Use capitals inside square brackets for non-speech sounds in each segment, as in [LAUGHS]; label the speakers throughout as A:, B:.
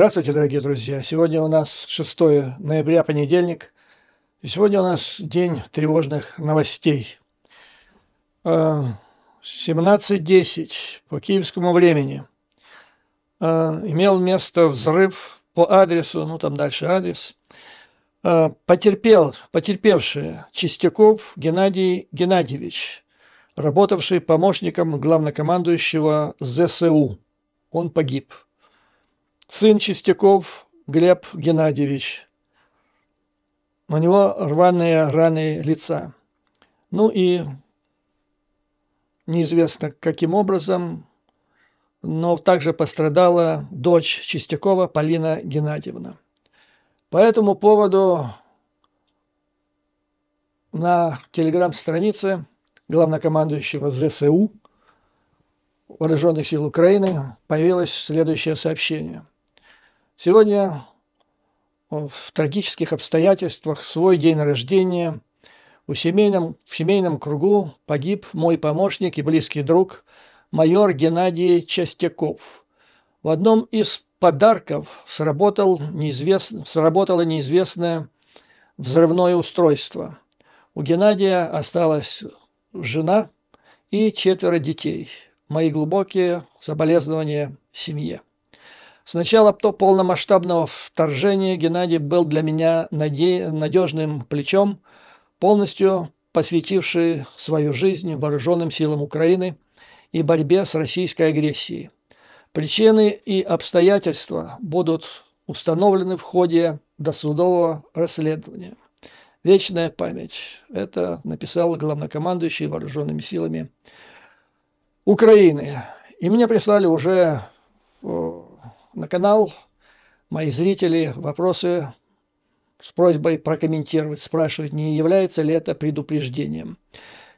A: Здравствуйте, дорогие друзья! Сегодня у нас 6 ноября, понедельник. И сегодня у нас день тревожных новостей. 17.10 а, по киевскому времени а, имел место взрыв по адресу, ну там дальше адрес, а, потерпел, потерпевший Чистяков Геннадий Геннадьевич, работавший помощником главнокомандующего ЗСУ. Он погиб. Сын Чистяков Глеб Геннадьевич. У него рваные раны лица. Ну и неизвестно каким образом, но также пострадала дочь Чистякова Полина Геннадьевна. По этому поводу на телеграм-странице главнокомандующего ЗСУ Вооруженных сил Украины появилось следующее сообщение – Сегодня э, в трагических обстоятельствах свой день рождения у семейном, в семейном кругу погиб мой помощник и близкий друг майор Геннадий Частяков. В одном из подарков сработал неизвест... сработало неизвестное взрывное устройство. У Геннадия осталась жена и четверо детей. Мои глубокие соболезнования семье. С начала полномасштабного вторжения Геннадий был для меня надежным плечом, полностью посвятивший свою жизнь вооруженным силам Украины и борьбе с российской агрессией. Причины и обстоятельства будут установлены в ходе досудового расследования. Вечная память. Это написал главнокомандующий вооруженными силами Украины. И мне прислали уже э, на канал мои зрители вопросы с просьбой прокомментировать, спрашивать, не является ли это предупреждением.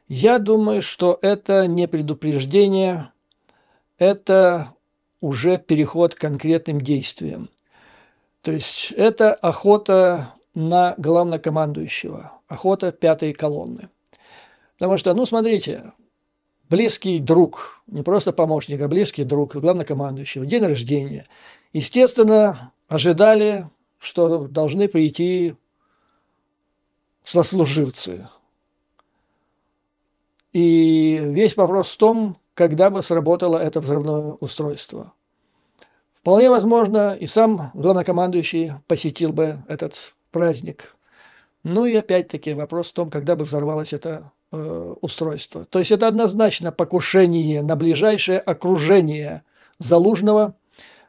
A: Я думаю, что это не предупреждение, это уже переход к конкретным действиям. То есть это охота на главнокомандующего, охота пятой колонны. Потому что, ну, смотрите, близкий друг, не просто помощник, а близкий друг главнокомандующего, день рождения. Естественно, ожидали, что должны прийти сослуживцы. И весь вопрос в том, когда бы сработало это взрывное устройство. Вполне возможно, и сам главнокомандующий посетил бы этот праздник. Ну и опять-таки вопрос в том, когда бы взорвалось это Э, устройства. То есть это однозначно покушение на ближайшее окружение Залужного,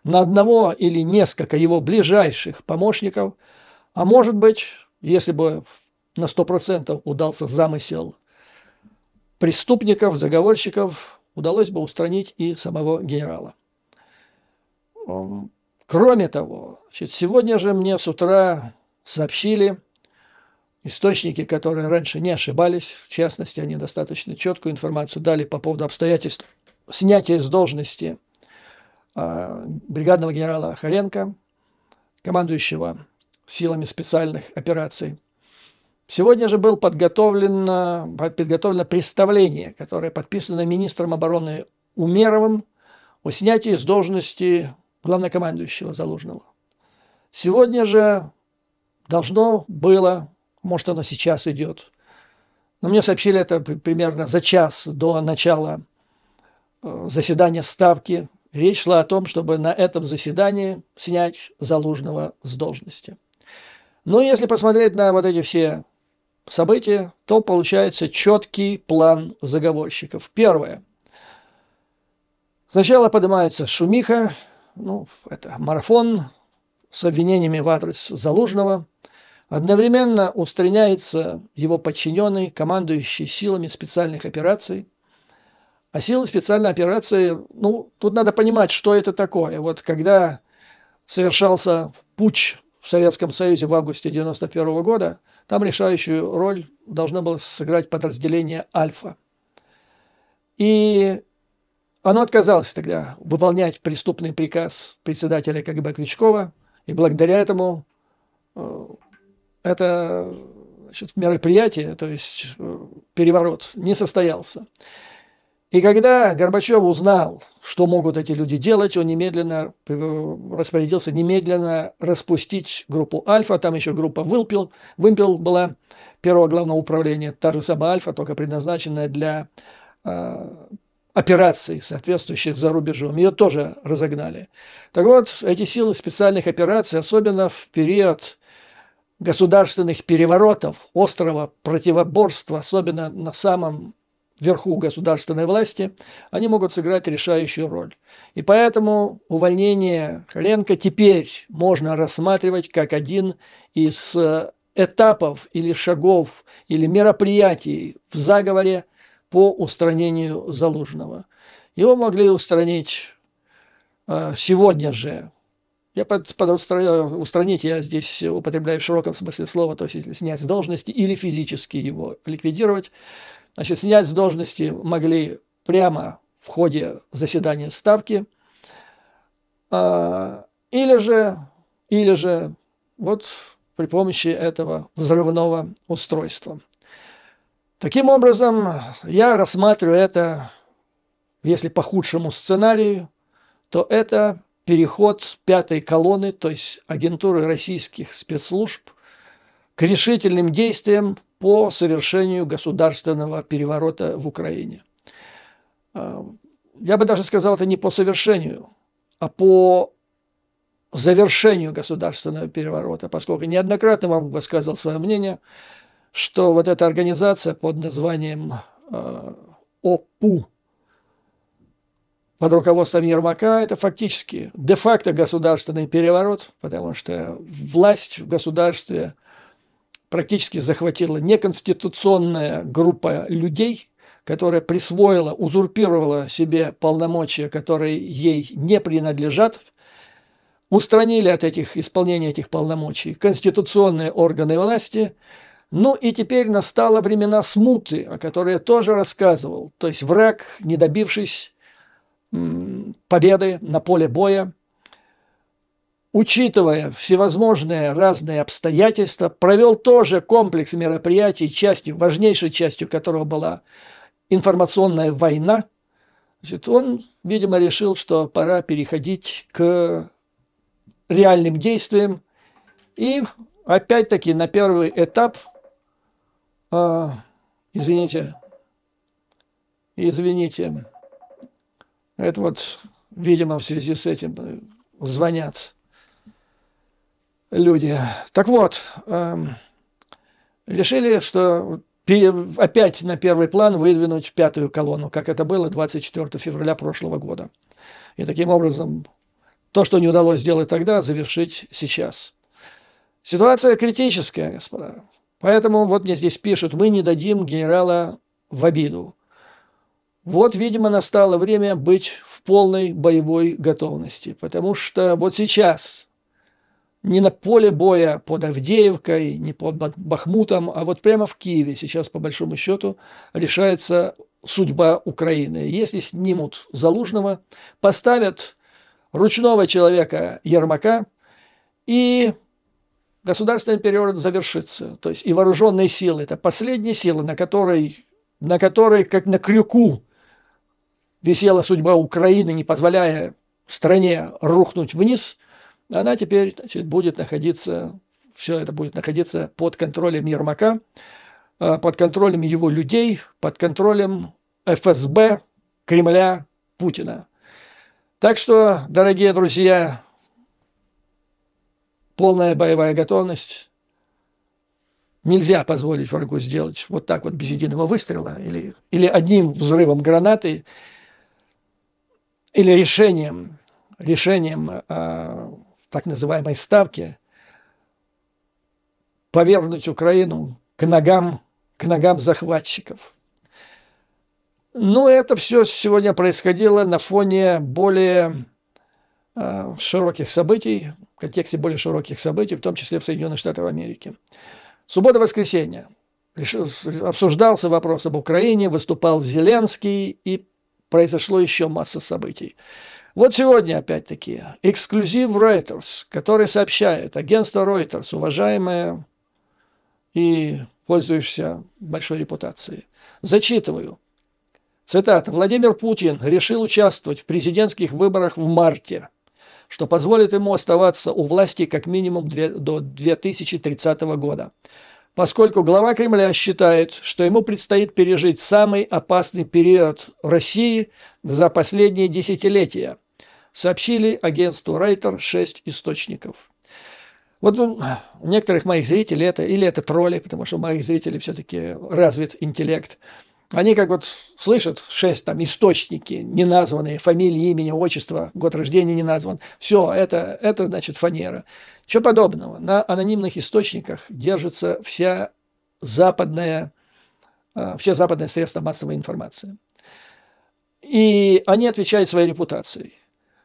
A: на одного или несколько его ближайших помощников, а может быть, если бы на 100% удался замысел преступников, заговорщиков, удалось бы устранить и самого генерала. Эм, кроме того, сегодня же мне с утра сообщили – источники, которые раньше не ошибались, в частности, они достаточно четкую информацию дали по поводу обстоятельств снятия с должности а, бригадного генерала Охаренко, командующего силами специальных операций. Сегодня же было подготовлено, подготовлено представление, которое подписано министром обороны Умеровым о снятии с должности главнокомандующего Залужного. Сегодня же должно было может, оно сейчас идет. Но мне сообщили это примерно за час до начала э, заседания Ставки. Речь шла о том, чтобы на этом заседании снять Залужного с должности. Но если посмотреть на вот эти все события, то получается четкий план заговорщиков. Первое. Сначала поднимается шумиха, ну, это марафон с обвинениями в адрес Залужного. Одновременно устраняется его подчиненный, командующий силами специальных операций. А силы специальной операции, ну, тут надо понимать, что это такое. Вот когда совершался путь в Советском Союзе в августе 1991 года, там решающую роль должно было сыграть подразделение «Альфа». И оно отказалось тогда выполнять преступный приказ председателя КГБ Крючкова, и благодаря этому э, это значит, мероприятие, то есть э, переворот, не состоялся. И когда Горбачев узнал, что могут эти люди делать, он немедленно э, распорядился немедленно распустить группу «Альфа», там еще группа «Вымпел», «Вымпел» была, первого главного управления, та же самая «Альфа», только предназначенная для э, операций, соответствующих за рубежом. Ее тоже разогнали. Так вот, эти силы специальных операций, особенно в период государственных переворотов, острого противоборства, особенно на самом верху государственной власти, они могут сыграть решающую роль. И поэтому увольнение Холенко теперь можно рассматривать как один из э, этапов или шагов или мероприятий в заговоре по устранению заложенного. Его могли устранить э, сегодня же, я под, под устранить я здесь употребляю в широком смысле слова, то есть снять с должности или физически его ликвидировать. Значит, снять с должности могли прямо в ходе заседания ставки, а, или же, или же вот при помощи этого взрывного устройства. Таким образом, я рассматриваю это, если по худшему сценарию, то это переход пятой колонны, то есть агентуры российских спецслужб, к решительным действиям по совершению государственного переворота в Украине. Э, я бы даже сказал, это не по совершению, а по завершению государственного переворота, поскольку неоднократно вам высказывал свое мнение, что вот эта организация под названием э, ОПУ, под руководством Ермака, это фактически де-факто государственный переворот, потому что власть в государстве практически захватила неконституционная группа людей, которая присвоила, узурпировала себе полномочия, которые ей не принадлежат, устранили от этих исполнения этих полномочий конституционные органы власти, ну и теперь настало времена смуты, о которой я тоже рассказывал. То есть враг, не добившись победы на поле боя, учитывая всевозможные разные обстоятельства, провел тоже комплекс мероприятий, частью, важнейшей частью которого была информационная война. Значит, он, видимо, решил, что пора переходить к реальным действиям. И опять-таки на первый этап, э, извините, извините, это вот, видимо, в связи с этим э, звонят люди. Так вот, эм, решили, что опять на первый план выдвинуть пятую колонну, как это было 24 февраля прошлого года. И таким образом то, что не удалось сделать тогда, завершить сейчас. Ситуация критическая, господа. Поэтому вот мне здесь пишут, мы не дадим генерала в обиду. Вот, видимо, настало время быть в полной боевой готовности, потому что вот сейчас не на поле боя под Авдеевкой, не под Бахмутом, а вот прямо в Киеве сейчас, по большому счету, решается судьба Украины. Если снимут Залужного, поставят ручного человека Ермака, и государственный период завершится. То есть и вооруженные силы – это последняя сила, на которой, на которой как на крюку висела судьба Украины, не позволяя стране рухнуть вниз, она теперь значит, будет находиться, все это будет находиться под контролем Ермака, э, под контролем его людей, под контролем ФСБ, Кремля, Путина. Так что, дорогие друзья, полная боевая готовность. Нельзя позволить врагу сделать вот так вот без единого выстрела или, или одним взрывом гранаты или решением, решением э, так называемой ставки повернуть Украину к ногам, к ногам захватчиков. Но ну, это все сегодня происходило на фоне более э, широких событий, в контексте более широких событий, в том числе в Соединенных Штатах Америки. Суббота-воскресенье. Обсуждался вопрос об Украине, выступал Зеленский и произошло еще масса событий. Вот сегодня опять-таки эксклюзив Reuters, который сообщает, агентство Reuters, уважаемое и пользуешься большой репутацией. Зачитываю. Цитата. Владимир Путин решил участвовать в президентских выборах в марте, что позволит ему оставаться у власти как минимум до 2030 года поскольку глава Кремля считает, что ему предстоит пережить самый опасный период в России за последние десятилетия, сообщили агентству Рейтер шесть источников. Вот ну, у некоторых моих зрителей это, или это тролли, потому что у моих зрителей все-таки развит интеллект – они как вот слышат шесть там источники неназванные, фамилии, имени, отчество, год рождения не назван. Все, это, это значит фанера. что подобного. На анонимных источниках держится вся западная, э, все западные средства массовой информации. И они отвечают своей репутацией.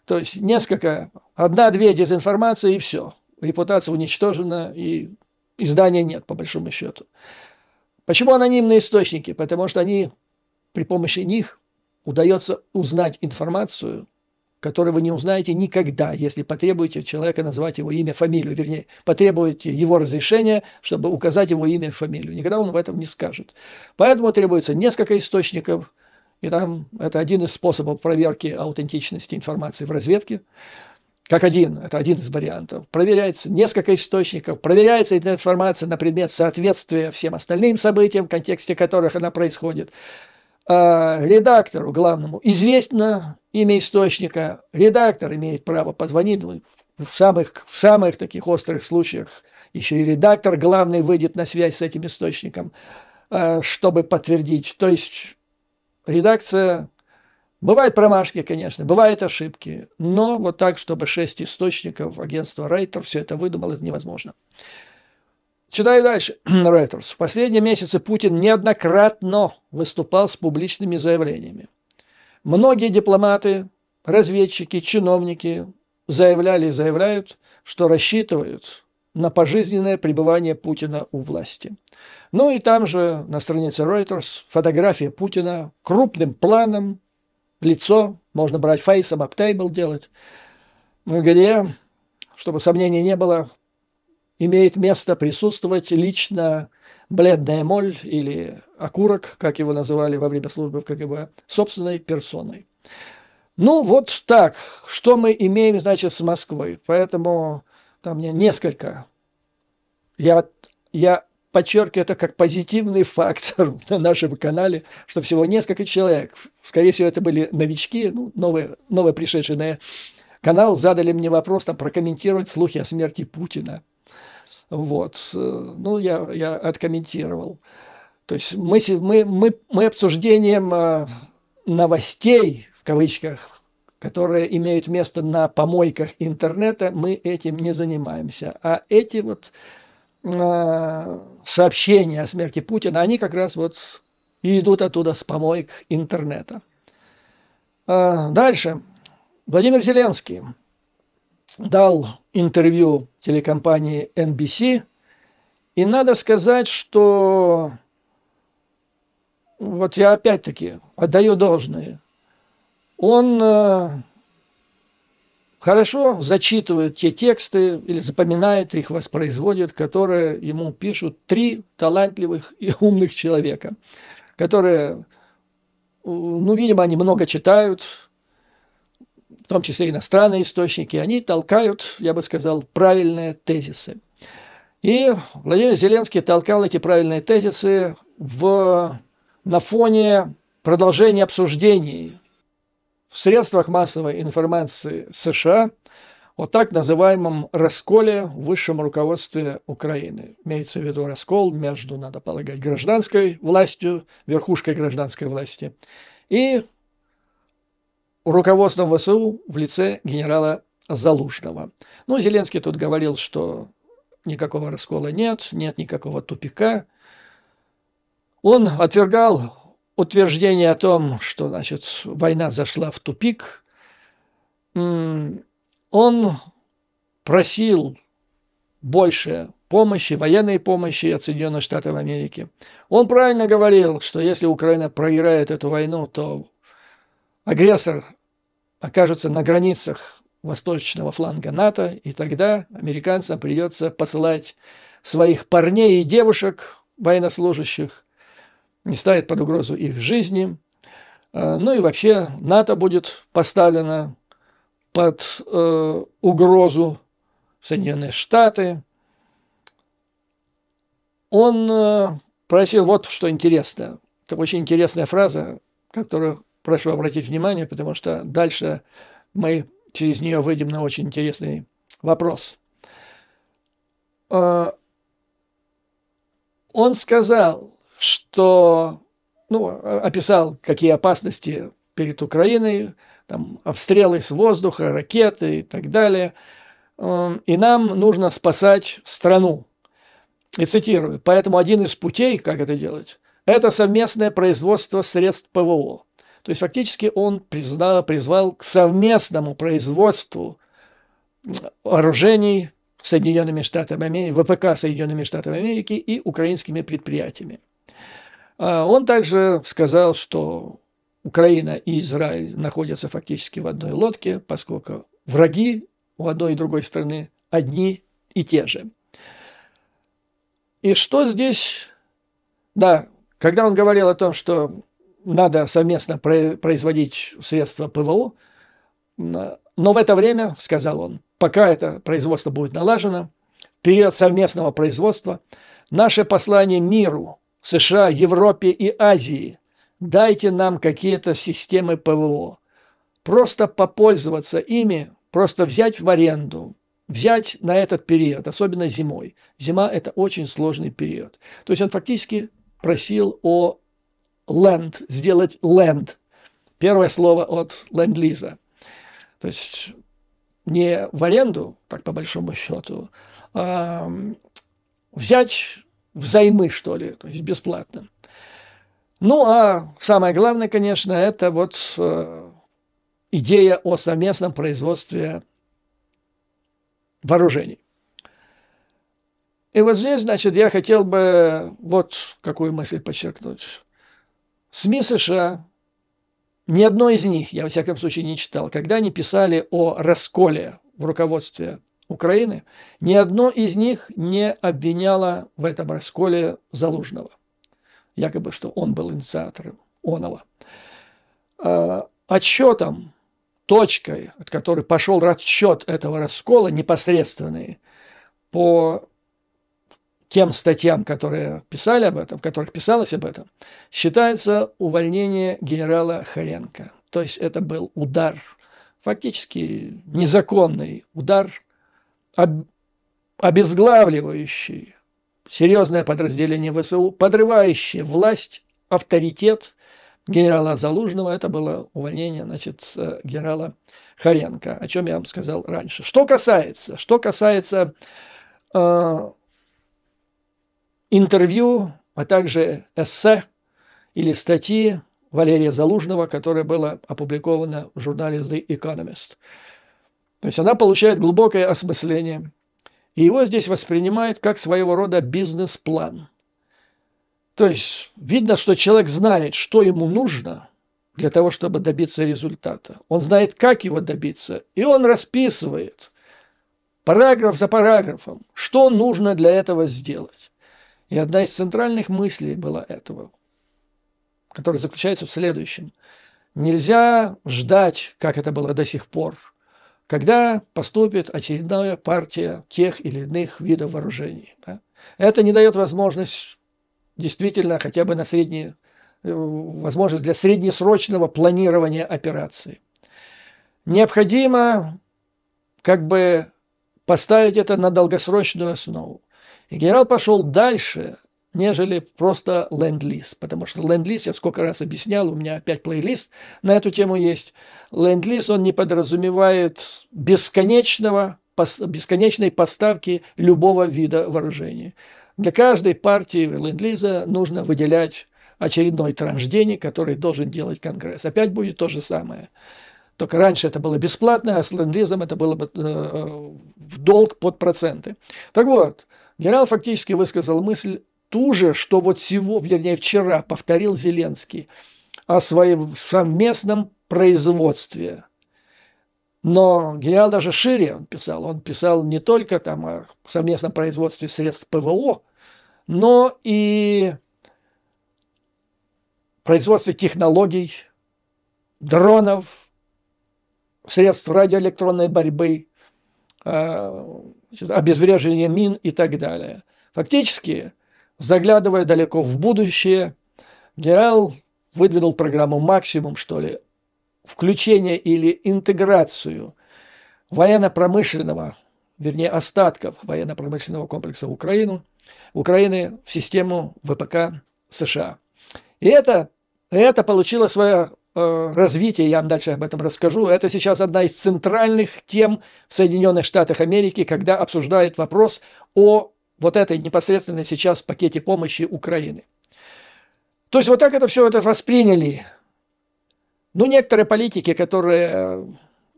A: То есть несколько, одна-две дезинформации и все. Репутация уничтожена и издания нет, по большому счету. Почему анонимные источники? Потому что они, при помощи них удается узнать информацию, которую вы не узнаете никогда, если потребуете человека назвать его имя, фамилию, вернее, потребуете его разрешения, чтобы указать его имя, фамилию. Никогда он в этом не скажет. Поэтому требуется несколько источников, и там это один из способов проверки аутентичности информации в разведке как один, это один из вариантов. Проверяется несколько источников, проверяется эта информация на предмет соответствия всем остальным событиям, в контексте которых она происходит. А, редактору главному известно имя источника, редактор имеет право позвонить в самых, в самых таких острых случаях. Еще и редактор главный выйдет на связь с этим источником, а, чтобы подтвердить. То есть редакция Бывают промашки, конечно, бывают ошибки, но вот так, чтобы шесть источников агентства Рейтер все это выдумал, это невозможно. Читаю дальше. Рейтерс. [CLEARS THROAT] В последние месяцы Путин неоднократно выступал с публичными заявлениями. Многие дипломаты, разведчики, чиновники заявляли и заявляют, что рассчитывают на пожизненное пребывание Путина у власти. Ну и там же на странице Reuters фотография Путина крупным планом лицо, можно брать фейсом, аптейбл делать, где, чтобы сомнений не было, имеет место присутствовать лично бледная моль или окурок, как его называли во время службы в КГБ, собственной персоной. Ну, вот так. Что мы имеем, значит, с Москвой? Поэтому там мне несколько. Я, я подчеркиваю это как позитивный фактор [LAUGHS] на нашем канале, что всего несколько человек, скорее всего, это были новички, ну, новые, новые пришедшие на канал, задали мне вопрос там, прокомментировать слухи о смерти Путина. Вот. Э, ну, я, я откомментировал. То есть мы, мы, мы, мы обсуждением э, новостей, в кавычках, которые имеют место на помойках интернета, мы этим не занимаемся. А эти вот э, сообщения о смерти Путина, они как раз вот и идут оттуда с помоек интернета. А, дальше. Владимир Зеленский дал интервью телекомпании NBC, и надо сказать, что вот я опять-таки отдаю должное. Он э, хорошо зачитывают те тексты или запоминают их, воспроизводят, которые ему пишут три талантливых и умных человека, которые, ну, видимо, они много читают, в том числе иностранные источники, они толкают, я бы сказал, правильные тезисы. И Владимир Зеленский толкал эти правильные тезисы в, на фоне продолжения обсуждений в средствах массовой информации США о так называемом расколе в высшем руководстве Украины. Имеется в виду раскол между, надо полагать, гражданской властью, верхушкой гражданской власти и руководством ВСУ в лице генерала Залужного. Ну, Зеленский тут говорил, что никакого раскола нет, нет никакого тупика. Он отвергал утверждение о том, что значит, война зашла в тупик, он просил больше помощи, военной помощи от Соединенных Штатов Америки. Он правильно говорил, что если Украина проиграет эту войну, то агрессор окажется на границах восточного фланга НАТО, и тогда американцам придется посылать своих парней и девушек, военнослужащих, не ставит под угрозу их жизни. А, ну и вообще НАТО будет поставлено под э, угрозу Соединенные Штаты. Он э, просил вот что интересно. Это очень интересная фраза, которую прошу обратить внимание, потому что дальше мы через нее выйдем на очень интересный вопрос. Э, он сказал, что ну, описал, какие опасности перед Украиной, там, обстрелы с воздуха, ракеты и так далее. Эм, и нам нужно спасать страну. И цитирую, поэтому один из путей, как это делать, это совместное производство средств ПВО. То есть фактически он признал, призвал к совместному производству вооружений Соединенными Штатами Америки, ВПК Соединенными Штатами Америки и украинскими предприятиями. А он также сказал, что Украина и Израиль находятся фактически в одной лодке, поскольку враги у одной и другой страны одни и те же. И что здесь... Да, когда он говорил о том, что надо совместно производить средства ПВО, но в это время, сказал он, пока это производство будет налажено, период совместного производства, наше послание миру – США, Европе и Азии. Дайте нам какие-то системы ПВО. Просто попользоваться ими, просто взять в аренду, взять на этот период, особенно зимой. Зима – это очень сложный период. То есть он фактически просил о ленд, сделать ленд. Первое слово от ленд-лиза. То есть не в аренду, так по большому счету, а взять взаймы, что ли, то есть бесплатно. Ну, а самое главное, конечно, это вот э, идея о совместном производстве вооружений. И вот здесь, значит, я хотел бы вот какую мысль подчеркнуть. СМИ США, ни одно из них, я во всяком случае не читал, когда они писали о расколе в руководстве Украины, ни одно из них не обвиняло в этом расколе Залужного. Якобы, что он был инициатором Онова. Отчетом, точкой, от которой пошел расчет этого раскола непосредственный по тем статьям, которые писали об этом, в которых писалось об этом, считается увольнение генерала Харенко. То есть это был удар, фактически незаконный удар об, обезглавливающие серьезное подразделение ВСУ, подрывающее власть, авторитет генерала Залужного. Это было увольнение значит, э, генерала Харенко, о чем я вам сказал раньше. Что касается, что касается э, интервью, а также эссе или статьи Валерия Залужного, которое было опубликовано в журнале The Economist – то есть она получает глубокое осмысление. И его здесь воспринимают как своего рода бизнес-план. То есть видно, что человек знает, что ему нужно для того, чтобы добиться результата. Он знает, как его добиться, и он расписывает параграф за параграфом, что нужно для этого сделать. И одна из центральных мыслей была этого, которая заключается в следующем. Нельзя ждать, как это было до сих пор, когда поступит очередная партия тех или иных видов вооружений. Да? Это не дает возможность действительно хотя бы на средние, э, возможность для среднесрочного планирования операции. Необходимо как бы поставить это на долгосрочную основу. И генерал пошел дальше нежели просто ленд-лиз. Потому что ленд-лиз, я сколько раз объяснял, у меня опять плейлист на эту тему есть. Ленд-лиз, он не подразумевает бесконечного, бесконечной поставки любого вида вооружения. Для каждой партии ленд-лиза нужно выделять очередной транш денег, который должен делать Конгресс. Опять будет то же самое. Только раньше это было бесплатно, а с ленд-лизом это было бы э, э, в долг под проценты. Так вот, генерал фактически высказал мысль ту же, что вот всего, вернее, вчера повторил Зеленский о своем совместном производстве. Но генерал даже шире он писал. Он писал не только там о совместном производстве средств ПВО, но и производстве технологий, дронов, средств радиоэлектронной борьбы, э, обезвреживания мин и так далее. Фактически Заглядывая далеко в будущее, Герал выдвинул программу «Максимум», что ли, включение или интеграцию военно-промышленного, вернее, остатков военно-промышленного комплекса Украину, Украины в систему ВПК США. И это, это получило свое э, развитие, я вам дальше об этом расскажу. Это сейчас одна из центральных тем в Соединенных Штатах Америки, когда обсуждают вопрос о вот этой непосредственно сейчас в пакете помощи Украины. То есть вот так это все это восприняли. Ну, некоторые политики, которые э,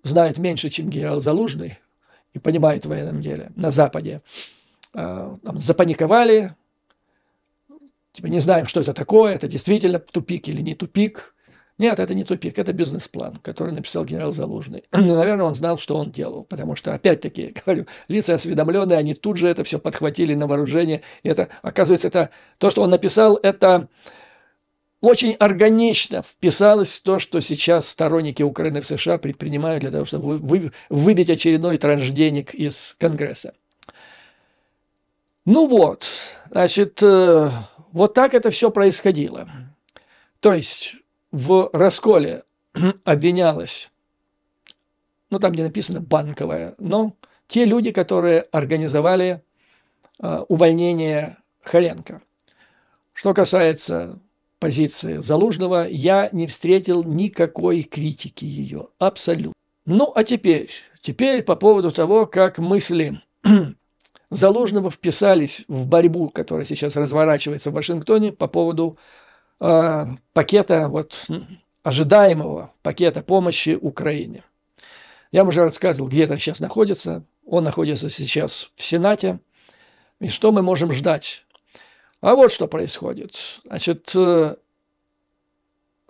A: знают меньше, чем генерал Залужный и понимают в военном деле на Западе, э, там, запаниковали, типа не знаем, что это такое, это действительно тупик или не тупик – нет, это не тупик, это бизнес-план, который написал генерал Залужный. [CLEARS THROAT] Наверное, он знал, что он делал, потому что, опять-таки, я говорю, лица осведомленные, они тут же это все подхватили на вооружение. И это, оказывается, это то, что он написал, это очень органично вписалось в то, что сейчас сторонники Украины в США предпринимают для того, чтобы вы, выбить очередной транш денег из Конгресса. Ну вот, значит, э, вот так это все происходило. То есть в расколе [CLEARS THROAT] обвинялась, ну там не написано банковая, но те люди, которые организовали э, увольнение Харенко. Что касается позиции Залужного, я не встретил никакой критики ее, абсолютно. Ну а теперь, теперь по поводу того, как мысли [CLEARS THROAT] Залужного вписались в борьбу, которая сейчас разворачивается в Вашингтоне по поводу Э, пакета, вот, ожидаемого пакета помощи Украине. Я вам уже рассказывал, где это сейчас находится. Он находится сейчас в Сенате. И что мы можем ждать? А вот что происходит. Значит, э,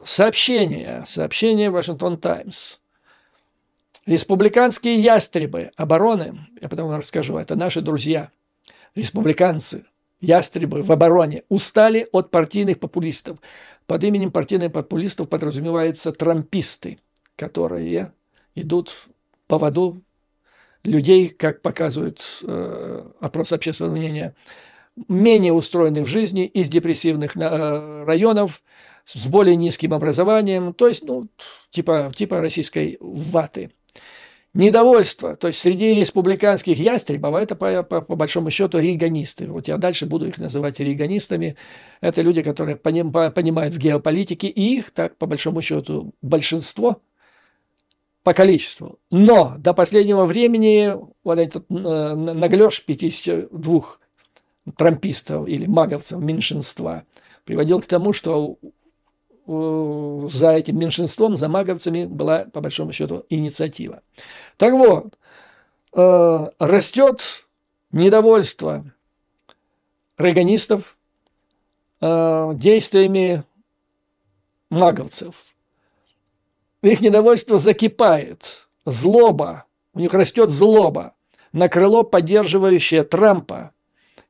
A: сообщение, сообщение Вашингтон Таймс. Республиканские ястребы обороны, я потом вам расскажу, это наши друзья, республиканцы – ястребы в обороне устали от партийных популистов. Под именем партийных популистов подразумеваются трамписты, которые идут по воду людей, как показывает э, опрос общественного мнения, менее устроенных в жизни, из депрессивных э, районов, с более низким образованием, то есть, ну, типа, типа российской ваты – недовольство. То есть среди республиканских ястребов, а это по, по, по большому счету рейганисты. Вот я дальше буду их называть рейганистами. Это люди, которые поним, понимают в геополитике, и их, так по большому счету, большинство по количеству. Но до последнего времени вот этот э, наглеж 52 трампистов или маговцев меньшинства приводил к тому, что за этим меньшинством, за маговцами была, по большому счету, инициатива. Так вот, э, растет недовольство рейганистов э, действиями маговцев. Их недовольство закипает, злоба, у них растет злоба на крыло, поддерживающее Трампа.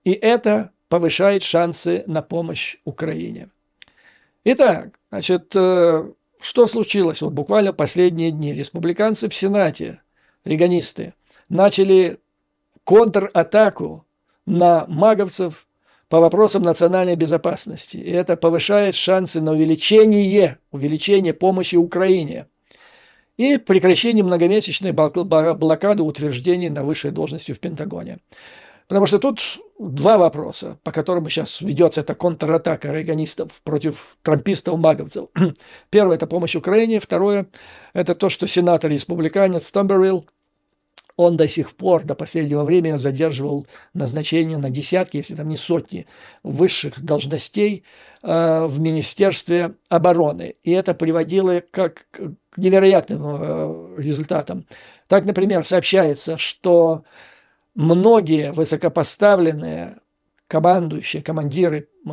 A: И это повышает шансы на помощь Украине. Итак, значит, э, что случилось? Вот буквально последние дни республиканцы в Сенате, регонисты, начали контратаку на маговцев по вопросам национальной безопасности. И это повышает шансы на увеличение, увеличение помощи Украине и прекращение многомесячной блокады утверждений на высшей должности в Пентагоне. Потому что тут два вопроса, по которым сейчас ведется эта контратака рейганистов против трампистов-маговцев. [CLEARS THROAT] Первое – это помощь Украине. Второе – это то, что сенатор-республиканец Томбервилл он до сих пор, до последнего времени задерживал назначение на десятки, если там не сотни высших должностей э, в Министерстве обороны. И это приводило как к невероятным э, результатам. Так, например, сообщается, что многие высокопоставленные командующие, командиры э,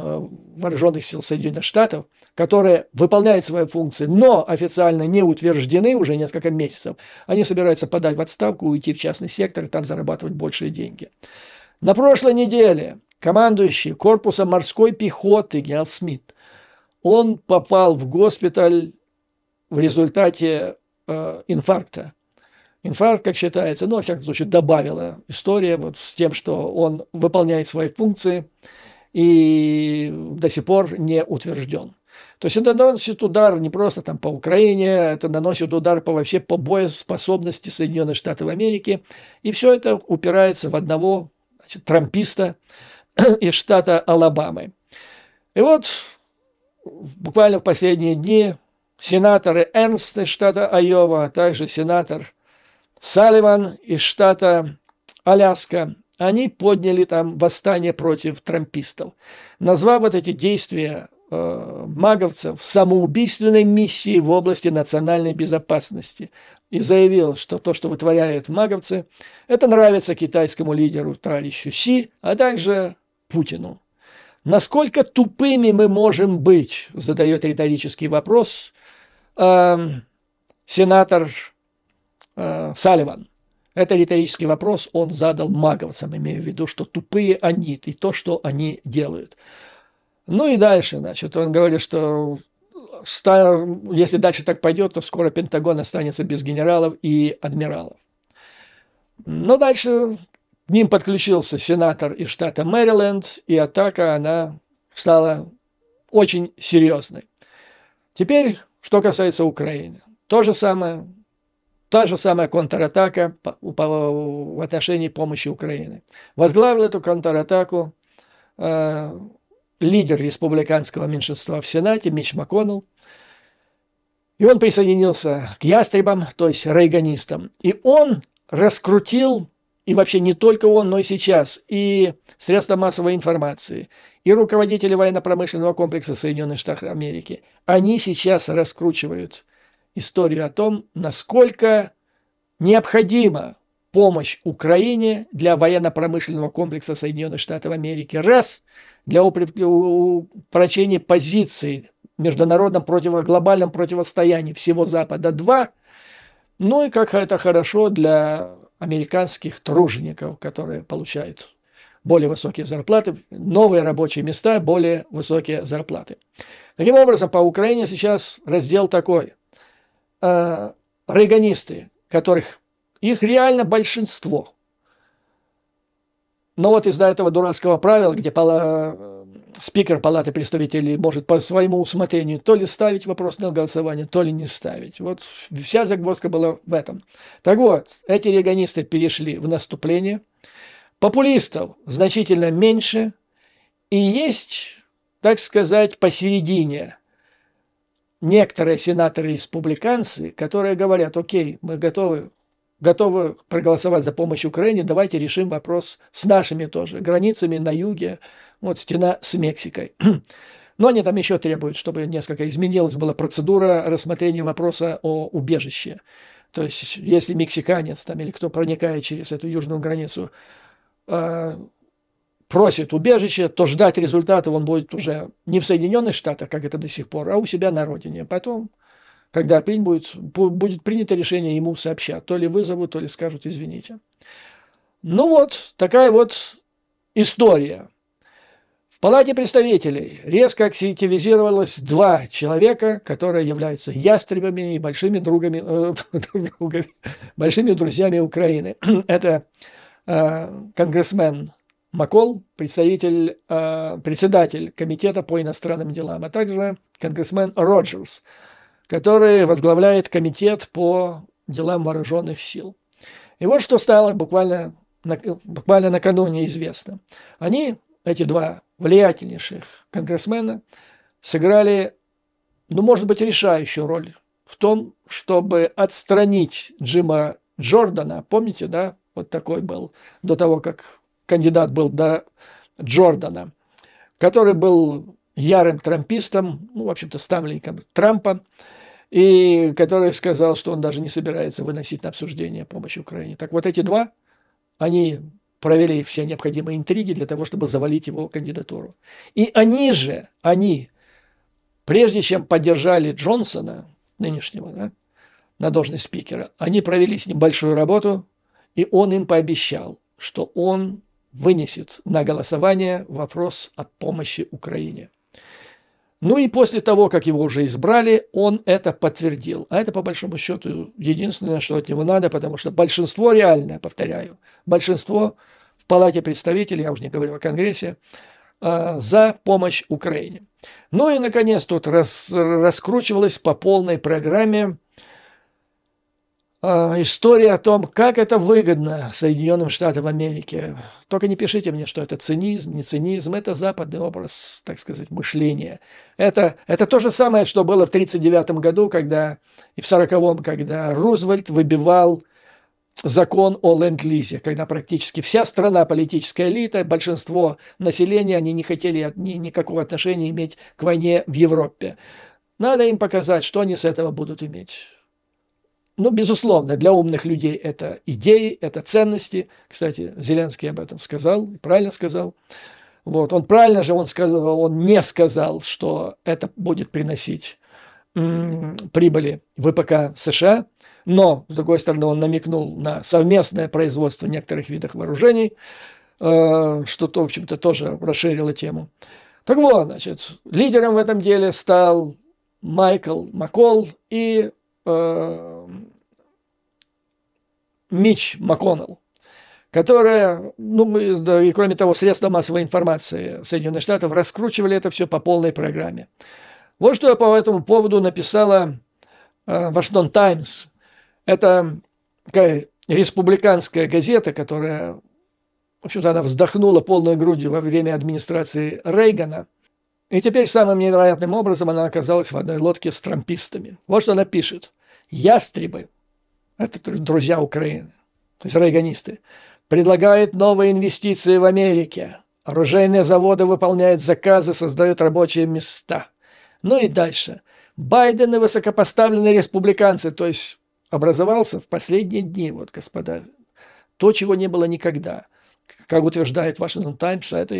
A: вооруженных сил Соединенных Штатов, которые выполняют свои функции, но официально не утверждены уже несколько месяцев, они собираются подать в отставку, уйти в частный сектор и там зарабатывать большие деньги. На прошлой неделе командующий корпуса морской пехоты Генерал Смит, он попал в госпиталь в результате э, инфаркта инфаркт, как считается. Но, ну, во всяком случае, добавила история вот с тем, что он выполняет свои функции и до сих пор не утвержден. То есть это наносит удар не просто там по Украине, это наносит удар по вообще по боеспособности Соединенных Штатов Америки. И все это упирается в одного значит, трамписта из штата Алабамы. И вот буквально в последние дни сенаторы Эрнст из штата Айова, а также сенатор Салливан из штата Аляска, они подняли там восстание против трампистов, назвав вот эти действия э, маговцев самоубийственной миссией в области национальной безопасности и заявил, что то, что вытворяют маговцы, это нравится китайскому лидеру товарищу Си, а также Путину. Насколько тупыми мы можем быть, задает риторический вопрос э, сенатор э, Салливан. Это риторический вопрос он задал маговцам, имея в виду, что тупые они и то, что они делают. Ну и дальше, значит, он говорит, что если дальше так пойдет, то скоро Пентагон останется без генералов и адмиралов. Но дальше к ним подключился сенатор из штата Мэриленд, и атака, она стала очень серьезной. Теперь, что касается Украины. То же самое, Та же самая контратака в отношении помощи Украины. Возглавил эту контратаку э, лидер республиканского меньшинства в Сенате Мич МакКоннелл. И он присоединился к ястребам, то есть рейганистам. И он раскрутил, и вообще не только он, но и сейчас, и средства массовой информации, и руководители военно-промышленного комплекса Соединенных Штатов Америки. Они сейчас раскручивают – историю о том, насколько необходима помощь Украине для военно-промышленного комплекса Соединенных Штатов Америки. Раз, для упрочения позиций в международном противо противостоянии всего Запада. Два, ну и как это хорошо для американских тружеников, которые получают более высокие зарплаты, новые рабочие места, более высокие зарплаты. Таким образом, по Украине сейчас раздел такой – э, рейганисты, которых их реально большинство. Но вот из-за этого дурацкого правила, где пала, э, спикер Палаты представителей может по своему усмотрению то ли ставить вопрос на голосование, то ли не ставить. Вот вся загвоздка была в этом. Так вот, эти реганисты перешли в наступление. Популистов значительно меньше. И есть, так сказать, посередине – некоторые сенаторы-республиканцы, которые говорят, окей, мы готовы, готовы проголосовать за помощь Украине, давайте решим вопрос с нашими тоже границами на юге, вот стена с Мексикой. [CLEARS THROAT] Но они там еще требуют, чтобы несколько изменилась была процедура рассмотрения вопроса о убежище. То есть, если мексиканец там или кто проникает через эту южную границу, а, просит убежище, то ждать результатов он будет уже не в Соединенных Штатах, как это до сих пор, а у себя на родине. Потом, когда принят, будет, будет принято решение, ему сообщат. То ли вызовут, то ли скажут «извините». Ну вот, такая вот история. В Палате представителей резко активизировалось два человека, которые являются ястребами и большими другами, э, [LAUGHS] большими друзьями Украины. [CLEARS THROAT] Это э, конгрессмен Макол, представитель, э, председатель Комитета по иностранным делам, а также конгрессмен Роджерс, который возглавляет Комитет по делам вооруженных сил. И вот что стало буквально, буквально накануне известно. Они, эти два влиятельнейших конгрессмена, сыграли, ну, может быть, решающую роль в том, чтобы отстранить Джима Джордана. Помните, да? Вот такой был до того, как кандидат был до Джордана, который был ярым трампистом, ну, в общем-то, ставленником Трампа, и который сказал, что он даже не собирается выносить на обсуждение помощь Украине. Так вот эти два, они провели все необходимые интриги для того, чтобы завалить его кандидатуру. И они же, они, прежде чем поддержали Джонсона, нынешнего, да, на должность спикера, они провели с ним большую работу, и он им пообещал, что он вынесет на голосование вопрос о помощи Украине. Ну и после того, как его уже избрали, он это подтвердил. А это, по большому счету, единственное, что от него надо, потому что большинство реальное, повторяю, большинство в Палате представителей, я уже не говорю о Конгрессе, э, за помощь Украине. Ну и, наконец, тут рас, раскручивалась по полной программе Э, история о том, как это выгодно Соединенным Штатам Америки. Только не пишите мне, что это цинизм, не цинизм. Это западный образ, так сказать, мышления. Это, это то же самое, что было в 1939 году, когда, и в 1940 когда Рузвельт выбивал закон о ленд-лизе, когда практически вся страна, политическая элита, большинство населения, они не хотели ни, никакого отношения иметь к войне в Европе. Надо им показать, что они с этого будут иметь. Ну, безусловно, для умных людей это идеи, это ценности. Кстати, Зеленский об этом сказал, правильно сказал. Вот, он правильно же он сказал, он не сказал, что это будет приносить м, прибыли ВПК США, но, с другой стороны, он намекнул на совместное производство некоторых видов вооружений, э, что-то, в общем-то, тоже расширило тему. Так вот, значит, лидером в этом деле стал Майкл Маккол и э, Мич МакКоннелл, которая, ну, да, и кроме того, средства массовой информации Соединенных Штатов раскручивали это все по полной программе. Вот что я по этому поводу написала э, Вашингтон Таймс. Это такая республиканская газета, которая, в общем-то, она вздохнула полной грудью во время администрации Рейгана. И теперь самым невероятным образом она оказалась в одной лодке с трампистами. Вот что она пишет. «Ястребы это друзья Украины, то есть рейганисты, предлагает новые инвестиции в Америке. Оружейные заводы выполняют заказы, создают рабочие места. Ну и дальше. Байден и высокопоставленные республиканцы, то есть образовался в последние дни, вот, господа, то, чего не было никогда. Как утверждает Washington Times, это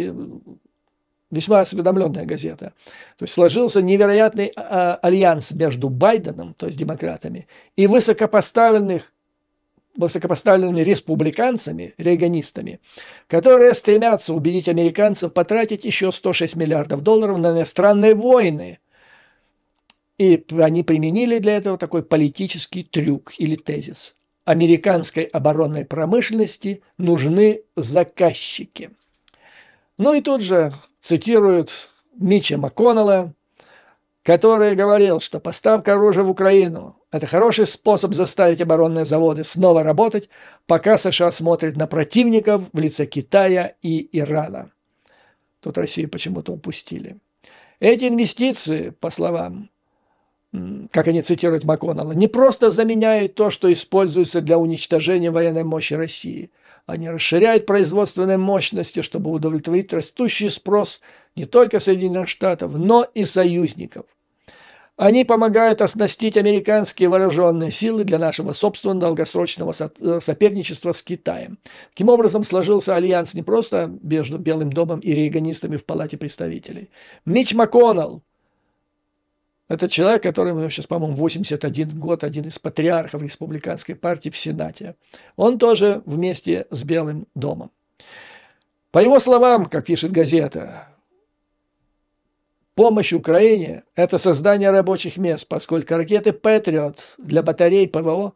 A: весьма осведомленная газета. То есть сложился невероятный а, а, альянс между Байденом, то есть демократами, и высокопоставленных высокопоставленными республиканцами, регионистами, которые стремятся убедить американцев потратить еще 106 миллиардов долларов на иностранные войны. И они применили для этого такой политический трюк или тезис. Американской оборонной промышленности нужны заказчики. Ну и тут же цитируют Митча МакКоннелла, который говорил, что поставка оружия в Украину – это хороший способ заставить оборонные заводы снова работать, пока США смотрит на противников в лице Китая и Ирана. Тут Россию почему-то упустили. Эти инвестиции, по словам, как они цитируют МакКоннелла, не просто заменяют то, что используется для уничтожения военной мощи России – они расширяют производственные мощности, чтобы удовлетворить растущий спрос не только Соединенных Штатов, но и союзников. Они помогают оснастить американские вооруженные силы для нашего собственного долгосрочного э, соперничества с Китаем. Таким образом, сложился альянс не просто между Белым домом и рейганистами в Палате представителей. Мич МакКоннелл это человек, который сейчас, по-моему, 81 год, один из патриархов республиканской партии в Сенате. Он тоже вместе с Белым домом. По его словам, как пишет газета, Помощь Украине – это создание рабочих мест, поскольку ракеты «Патриот» для батарей ПВО,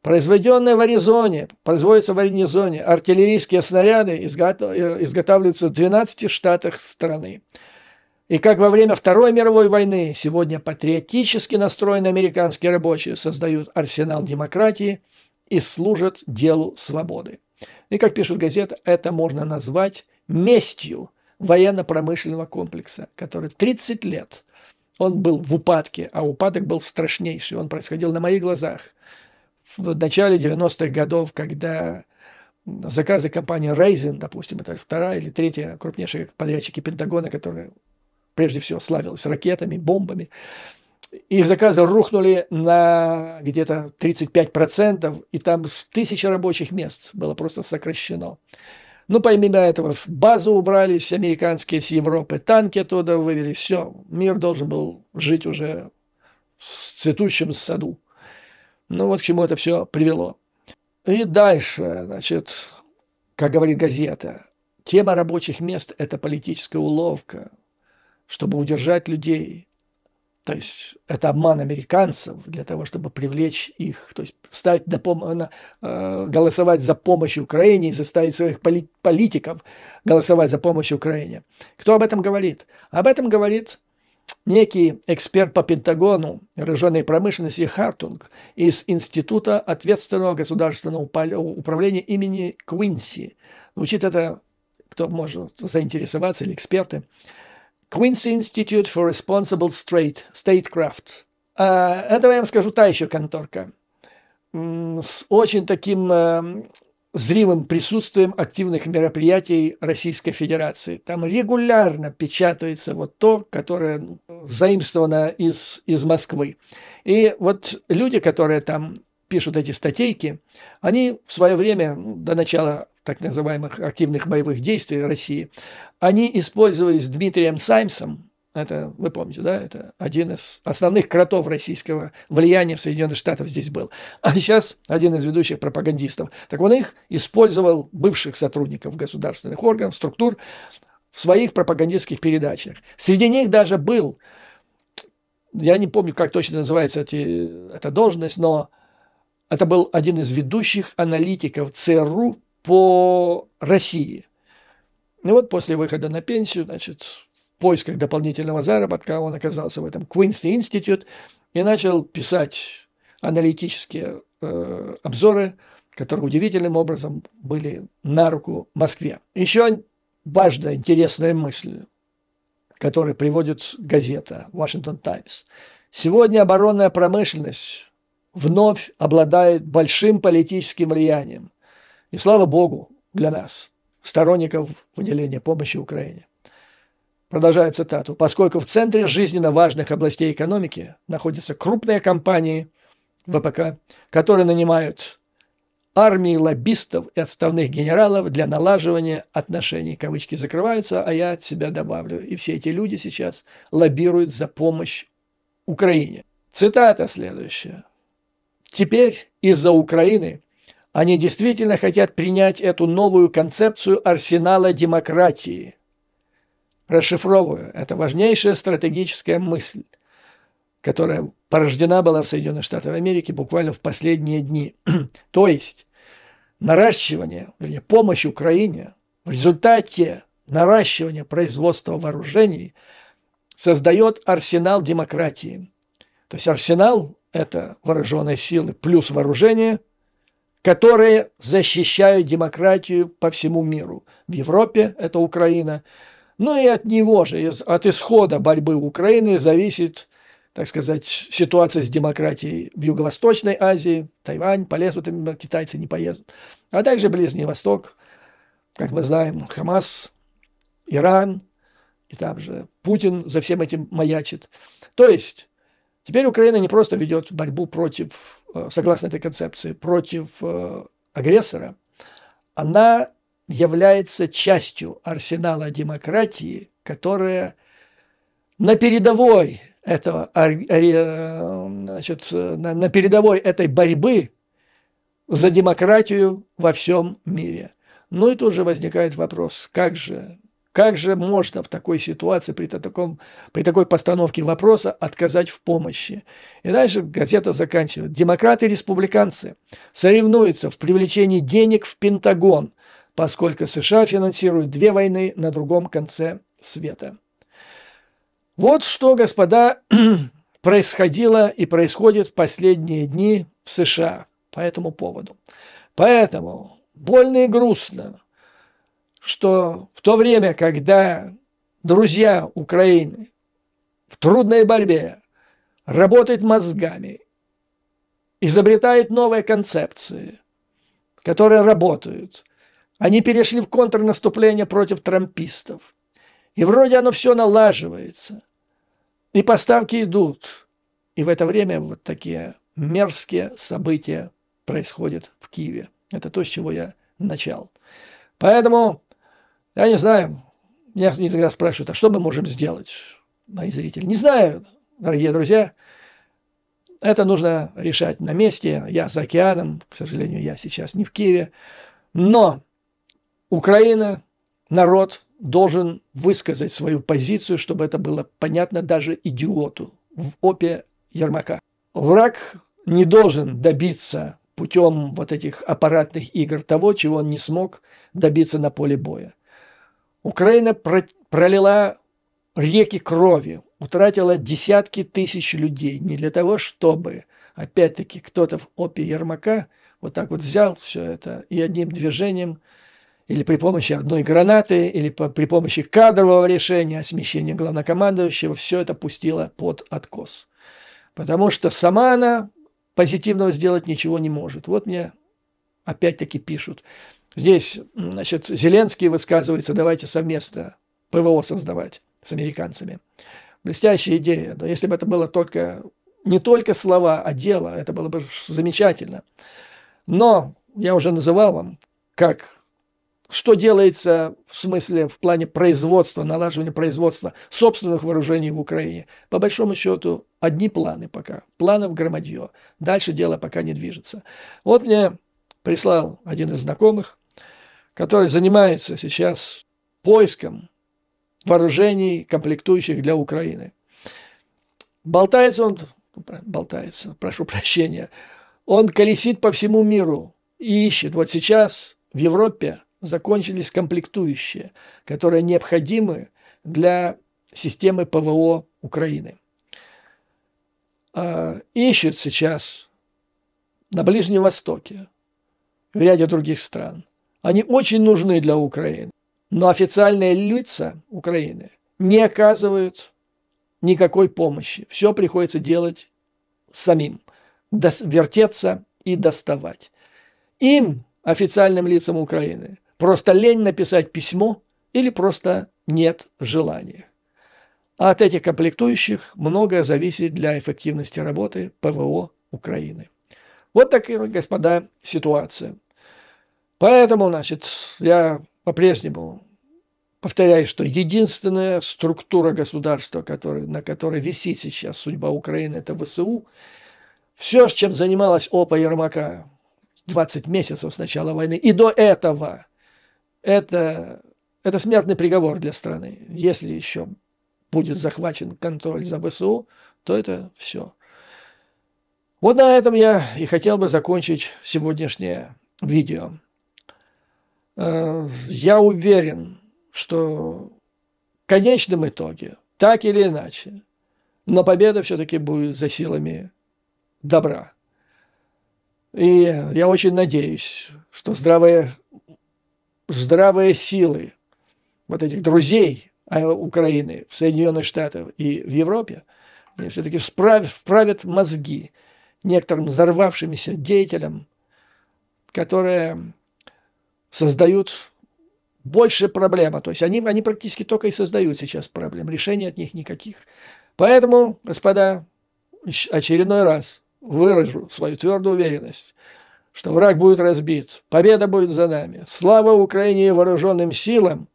A: произведенные в Аризоне, производятся в Аризоне, артиллерийские снаряды э, изготавливаются в 12 штатах страны. И как во время Второй мировой войны, сегодня патриотически настроенные американские рабочие создают арсенал демократии и служат делу свободы. И как пишет газета, это можно назвать местью военно-промышленного комплекса, который 30 лет он был в упадке, а упадок был страшнейший. Он происходил на моих глазах в начале 90-х годов, когда заказы компании Рейзин, допустим, это вторая или третья крупнейшие подрядчики Пентагона, которые прежде всего славилась ракетами, бомбами. Их заказы рухнули на где-то 35%, и там тысяча рабочих мест было просто сокращено. Ну, помимо этого, в базу убрались американские с Европы, танки оттуда вывели, все. Мир должен был жить уже в цветущем саду. Ну, вот к чему это все привело. И дальше, значит, как говорит газета, тема рабочих мест – это политическая уловка чтобы удержать людей. То есть это обман американцев для того, чтобы привлечь их, то есть стать на э, голосовать за помощь Украине и заставить своих политиков голосовать за помощь Украине. Кто об этом говорит? Об этом говорит некий эксперт по Пентагону, вооруженной промышленности Хартунг из Института ответственного государственного управления имени Квинси. Звучит это, кто может заинтересоваться, или эксперты – Quincy Institute for Responsible State, Statecraft. А, это, я вам скажу, та еще конторка. С очень таким э, зримым присутствием активных мероприятий Российской Федерации. Там регулярно печатается вот то, которое заимствовано из, из Москвы. И вот люди, которые там пишут эти статейки, они в свое время, до начала так называемых активных боевых действий России, они, используясь Дмитрием Саймсом, это, вы помните, да, это один из основных кротов российского влияния в Соединенных Штатах здесь был. А сейчас один из ведущих пропагандистов. Так он их использовал, бывших сотрудников государственных органов, структур, в своих пропагандистских передачах. Среди них даже был, я не помню, как точно называется эти, эта должность, но это был один из ведущих аналитиков ЦРУ по России – ну вот после выхода на пенсию, значит, в поисках дополнительного заработка он оказался в этом Квинсли институт и начал писать аналитические э, обзоры, которые удивительным образом были на руку Москве. Еще важная, интересная мысль, которую приводит газета Washington Times. Сегодня оборонная промышленность вновь обладает большим политическим влиянием. И слава богу для нас сторонников выделения помощи Украине. Продолжаю цитату. Поскольку в центре жизненно важных областей экономики находятся крупные компании ВПК, которые нанимают армии лоббистов и отставных генералов для налаживания отношений. Кавычки закрываются, а я от себя добавлю. И все эти люди сейчас лоббируют за помощь Украине. Цитата следующая. Теперь из-за Украины они действительно хотят принять эту новую концепцию арсенала демократии. Расшифровываю, это важнейшая стратегическая мысль, которая порождена была в Соединенных Штатах Америки буквально в последние дни. [CLEARS THROAT] То есть наращивание, вернее, помощь Украине в результате наращивания производства вооружений создает арсенал демократии. То есть арсенал – это вооруженные силы плюс вооружение – которые защищают демократию по всему миру. В Европе это Украина. Ну и от него же, от исхода борьбы Украины зависит, так сказать, ситуация с демократией в Юго-Восточной Азии, Тайвань, полезут им китайцы, не поедут. А также Ближний Восток, как мы знаем, Хамас, Иран, и там же Путин за всем этим маячит. То есть Теперь Украина не просто ведет борьбу против, э, согласно этой концепции, против э, агрессора, она является частью арсенала демократии, которая на передовой этого, э, значит, на передовой этой борьбы за демократию во всем мире. Ну и тут же возникает вопрос, как же как же можно в такой ситуации, при, таком, при такой постановке вопроса, отказать в помощи? И дальше газета заканчивает. Демократы и республиканцы соревнуются в привлечении денег в Пентагон, поскольку США финансируют две войны на другом конце света. Вот что, господа, [CLEARS THROAT] происходило и происходит в последние дни в США по этому поводу. Поэтому больно и грустно, что в то время, когда друзья Украины в трудной борьбе работают мозгами, изобретают новые концепции, которые работают, они перешли в контрнаступление против трампистов. И вроде оно все налаживается, и поставки идут. И в это время вот такие мерзкие события происходят в Киеве. Это то, с чего я начал. Поэтому я не знаю. Меня иногда спрашивают, а что мы можем сделать, мои зрители? Не знаю, дорогие друзья. Это нужно решать на месте. Я за океаном, к сожалению, я сейчас не в Киеве. Но Украина, народ должен высказать свою позицию, чтобы это было понятно даже идиоту в опе Ермака. Враг не должен добиться путем вот этих аппаратных игр того, чего он не смог добиться на поле боя. Украина пролила реки крови, утратила десятки тысяч людей не для того, чтобы, опять-таки, кто-то в опе Ермака вот так вот взял все это и одним движением или при помощи одной гранаты, или по, при помощи кадрового решения о смещении главнокомандующего, все это пустило под откос. Потому что сама она позитивного сделать ничего не может. Вот мне опять-таки пишут. Здесь, значит, Зеленский высказывается, давайте совместно ПВО создавать с американцами. Блестящая идея. Но если бы это было только, не только слова, а дело, это было бы замечательно. Но я уже называл вам, как что делается в смысле в плане производства, налаживания производства собственных вооружений в Украине. По большому счету, одни планы пока. Планов громадье. Дальше дело пока не движется. Вот мне прислал один из знакомых который занимается сейчас поиском вооружений, комплектующих для Украины. Болтается он, ну, болтается, прошу прощения, он колесит по всему миру и ищет. Вот сейчас в Европе закончились комплектующие, которые необходимы для системы ПВО Украины. А, ищет сейчас на Ближнем Востоке, в ряде других стран. Они очень нужны для Украины. Но официальные лица Украины не оказывают никакой помощи. Все приходится делать самим. Вертеться и доставать. Им, официальным лицам Украины, просто лень написать письмо или просто нет желания. А от этих комплектующих многое зависит для эффективности работы ПВО Украины. Вот такая, господа, ситуация. Поэтому, значит, я по-прежнему повторяю, что единственная структура государства, который, на которой висит сейчас судьба Украины, это ВСУ. Все, чем занималась ОПА Ермака 20 месяцев с начала войны и до этого, это, это смертный приговор для страны. Если еще будет захвачен контроль за ВСУ, то это все. Вот на этом я и хотел бы закончить сегодняшнее видео. Э, я уверен, что в конечном итоге, так или иначе, но победа все-таки будет за силами добра. И я очень надеюсь, что здравые, здравые силы вот этих друзей а, Украины в Соединенных Штатах и в Европе все-таки вправят мозги некоторым взорвавшимся деятелям, которые создают больше проблема. То есть они, они практически только и создают сейчас проблем. Решений от них никаких. Поэтому, господа, очередной раз выражу свою твердую уверенность, что враг будет разбит, победа будет за нами. Слава Украине и вооруженным силам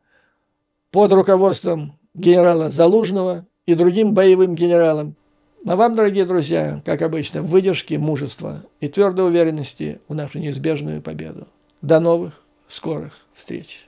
A: под руководством генерала Залужного и другим боевым генералам. А вам, дорогие друзья, как обычно, выдержки, мужества и твердой уверенности в нашу неизбежную победу. До новых! скорых встреч.